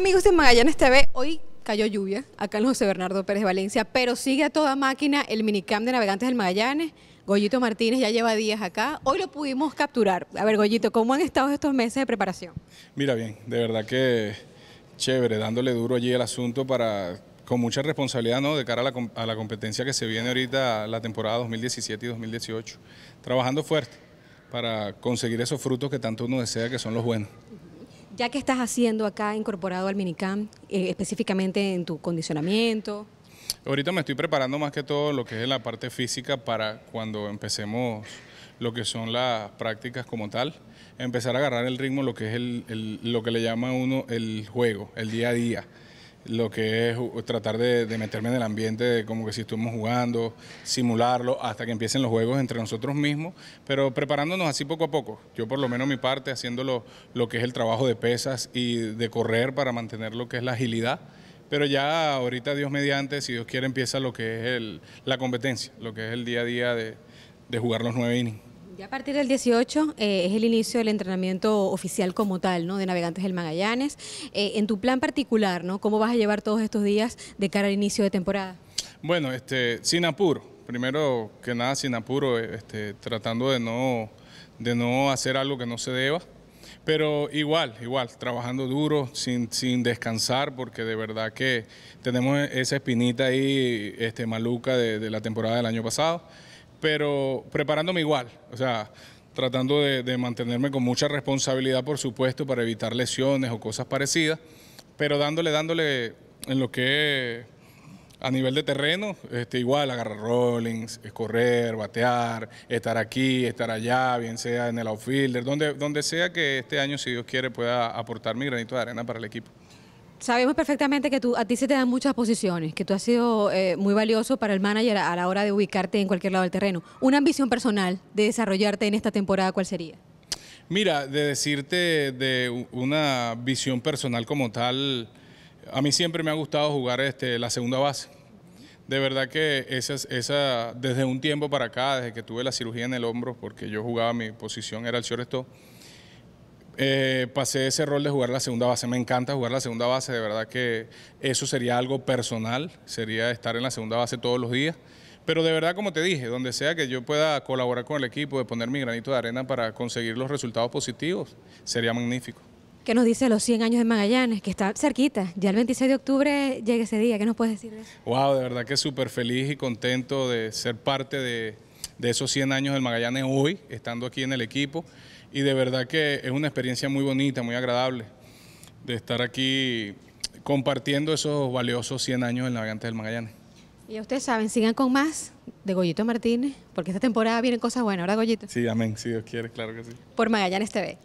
amigos de Magallanes TV, hoy cayó lluvia acá en José Bernardo Pérez Valencia, pero sigue a toda máquina el minicamp de navegantes del Magallanes. Goyito Martínez ya lleva días acá. Hoy lo pudimos capturar. A ver, Goyito, ¿cómo han estado estos meses de preparación? Mira bien, de verdad que chévere, dándole duro allí el asunto para con mucha responsabilidad ¿no? de cara a la, a la competencia que se viene ahorita, la temporada 2017 y 2018. Trabajando fuerte para conseguir esos frutos que tanto uno desea, que son los buenos ya que estás haciendo acá incorporado al Minicam, eh, específicamente en tu condicionamiento. Ahorita me estoy preparando más que todo lo que es la parte física para cuando empecemos lo que son las prácticas como tal, empezar a agarrar el ritmo, lo que es el, lo que le llama a uno el juego, el día a día lo que es tratar de, meterme en el ambiente, como que si estuvimos jugando, simularlo hasta que empiecen los juegos entre nosotros mismos, pero preparándonos así poco a poco. Yo por lo menos mi parte haciendo lo, que es el trabajo de pesas y de correr para mantener lo que es la agilidad. Pero ya ahorita Dios mediante, si Dios quiere, empieza lo que es la competencia, lo que es el día a día de, de jugar los nueve innings. Ya a partir del 18 eh, es el inicio del entrenamiento oficial como tal, ¿no? De Navegantes del Magallanes. Eh, en tu plan particular, ¿no? ¿Cómo vas a llevar todos estos días de cara al inicio de temporada? Bueno, este, sin apuro. Primero que nada, sin apuro, este, tratando de no, de no hacer algo que no se deba. Pero igual, igual, trabajando duro, sin, sin descansar, porque de verdad que tenemos esa espinita ahí, este, maluca de, de la temporada del año pasado pero preparándome igual, o sea, tratando de, mantenerme con mucha responsabilidad, por supuesto, para evitar lesiones o cosas parecidas, pero dándole, dándole en lo que a nivel de terreno, este, igual agarrar rollings, correr, batear, estar aquí, estar allá, bien sea en el outfielder, donde, donde sea que este año, si Dios quiere, pueda aportar mi granito de arena para el equipo. Sabemos perfectamente que tú, a ti se te dan muchas posiciones, que tú has sido eh, muy valioso para el manager a la hora de ubicarte en cualquier lado del terreno. ¿Una ambición personal de desarrollarte en esta temporada cuál sería? Mira, de decirte de una visión personal como tal, a mí siempre me ha gustado jugar este, la segunda base. De verdad que esa, esa, desde un tiempo para acá, desde que tuve la cirugía en el hombro, porque yo jugaba, mi posición era el shortstop, eh, pasé ese rol de jugar la segunda base. Me encanta jugar la segunda base, de verdad que eso sería algo personal, sería estar en la segunda base todos los días. Pero de verdad, como te dije, donde sea que yo pueda colaborar con el equipo, de poner mi granito de arena para conseguir los resultados positivos, sería magnífico. ¿Qué nos dice los 100 años de Magallanes? Que está cerquita, ya el 26 de octubre llega ese día, ¿qué nos puedes decir de eso? Wow, de verdad que súper feliz y contento de ser parte de, de esos 100 años del Magallanes hoy, estando aquí en el equipo. Y de verdad que es una experiencia muy bonita, muy agradable, de estar aquí compartiendo esos valiosos 100 años del Navegante del Magallanes. Y ustedes saben, sigan con más de Goyito Martínez, porque esta temporada vienen cosas buenas, ¿verdad, Goyito? Sí, amén, si Dios quiere, claro que sí. Por Magallanes TV.